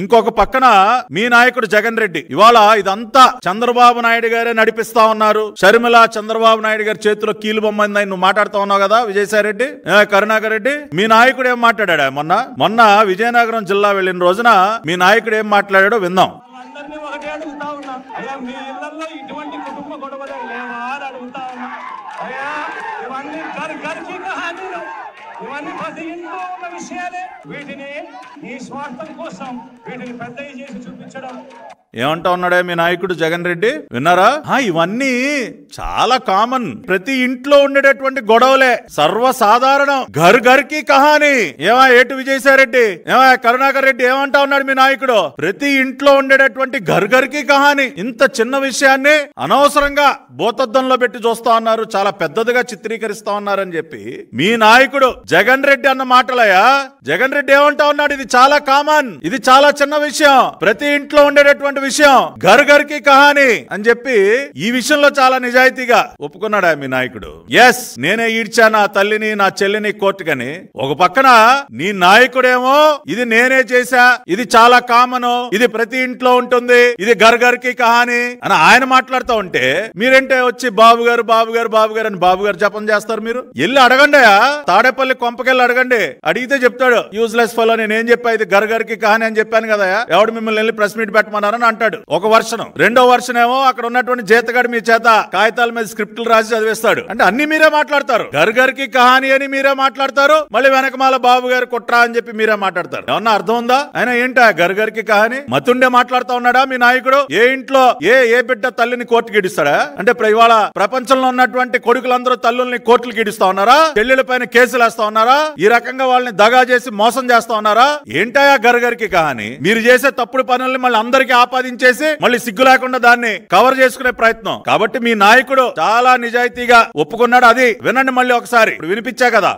ఇంకొక పక్కన మీ నాయకుడు జగన్ రెడ్డి ఇవాళ ఇదంతా చంద్రబాబు నాయుడు గారే నడిపిస్తా ఉన్నారు షర్మిల చంద్రబాబు నాయుడు గారి చేతిలో కీలు బొమ్మంది నువ్వు మాట్లాడుతా ఉన్నావు కదా విజయసాయి రెడ్డి కరుణాకర్ రెడ్డి మీ నాయకుడు ఏం మాట్లాడాడా మొన్న మొన్న విజయనగరం జిల్లా వెళ్ళిన రోజున మీ నాయకుడు ఏం మాట్లాడాడో విందాం ఇటువంటి కుటుంబ లేవా ఇవన్నీ ప్రతి ఎన్నో ఉన్న విషయాలే వీటిని ఈ స్వార్థం కోసం వీటిని పెద్దవి చేసి చూపించడం ఏమంటా ఉన్నాడే మీ నాయకుడు జగన్ రెడ్డి విన్నారా ఇవన్నీ చాలా కామన్ ప్రతి ఇంట్లో ఉండేటటువంటి గొడవలే సర్వసాధారణం ఘర్ ఘర్ కి కహాని ఏమా ఏటు విజయసాయిరెడ్డి ఏమా కరుణాకర్ రెడ్డి ఏమంటా ఉన్నాడు మీ నాయకుడు ప్రతి ఇంట్లో ఉండేటటువంటి ఘర్ ఘర్ కి కహాని ఇంత చిన్న విషయాన్ని అనవసరంగా భూతద్దంలో పెట్టి చూస్తా ఉన్నారు చాలా పెద్దదిగా చిత్రీకరిస్తా ఉన్నారని చెప్పి మీ నాయకుడు జగన్ రెడ్డి అన్న మాటలయ్యా జగన్ రెడ్డి ఏమంటా ఉన్నాడు ఇది చాలా కామన్ ఇది చాలా చిన్న విషయం ప్రతి ఇంట్లో ఉండేటటువంటి ఇంపార్టెంట్ విషయం ఘర్ ఘర్ కి కహాని అని చెప్పి ఈ విషయంలో చాలా నిజాయితీగా ఒప్పుకున్నాడు మీ నాయకుడు ఎస్ నేనే ఈడ్చా నా తల్లిని నా చెల్లిని కోర్టు కోర్టుకని ఒక పక్కన నీ నాయకుడేమో ఇది నేనే చేశా ఇది చాలా కామన్ ఇది ప్రతి ఇంట్లో ఉంటుంది ఇది ఘర్ ఘర్ కి కహాని అని ఆయన మాట్లాడుతూ ఉంటే మీరంటే వచ్చి బాబు గారు బాబు గారు బాబు గారు అని బాబు గారు జపం చేస్తారు మీరు ఎల్లి అడగండి తాడేపల్లి కొంపకెళ్ళి అడగండి అడిగితే చెప్తాడు యూజ్లెస్ ఫలో నేనేం చెప్పా ఇది ఘర్ ఘర్ కి కహానీ అని చెప్పాను కదా ఎవడు మిమ్మల్ని వెళ్ళి ప్రెస్ మీట్ పెట్టమన్నారని అంటాడు ఒక వర్షనం రెండో వర్షం ఏమో అక్కడ ఉన్నటువంటి జీతగాడు మీ చేత కాగితాల మీద స్క్రిప్టులు రాసి చదివిస్తాడు అంటే అన్ని మీరే మాట్లాడతారు గర్ కి కహాని అని మీరే మాట్లాడతారు మళ్ళీ వెనకమాల బాబు గారు కుట్ర అని చెప్పి మీరే మాట్లాడతారు ఏమన్నా అర్థం ఉందా ఆయన ఏంటా గర్ కి కహాని మతుండే మాట్లాడుతా ఉన్నాడా మీ నాయకుడు ఏ ఇంట్లో ఏ ఏ బిడ్డ తల్లిని కోర్టు గీడిస్తాడా అంటే ఇవాళ ప్రపంచంలో ఉన్నటువంటి కొడుకులందరూ తల్లుల్ని కోర్టులు గిడిస్తా ఉన్నారా పెళ్లిల పైన కేసులు వేస్తా ఉన్నారా ఈ రకంగా వాళ్ళని దగా చేసి మోసం చేస్తా ఉన్నారా ఏంటాయా గర్ కి కహాని మీరు చేసే తప్పుడు పనుల్ని మళ్ళీ అందరికి ఆప సంపాదించేసి మళ్ళీ సిగ్గు లేకుండా దాన్ని కవర్ చేసుకునే ప్రయత్నం కాబట్టి మీ నాయకుడు చాలా నిజాయితీగా ఒప్పుకున్నాడు అది వినండి మళ్ళీ ఒకసారి వినిపించా కదా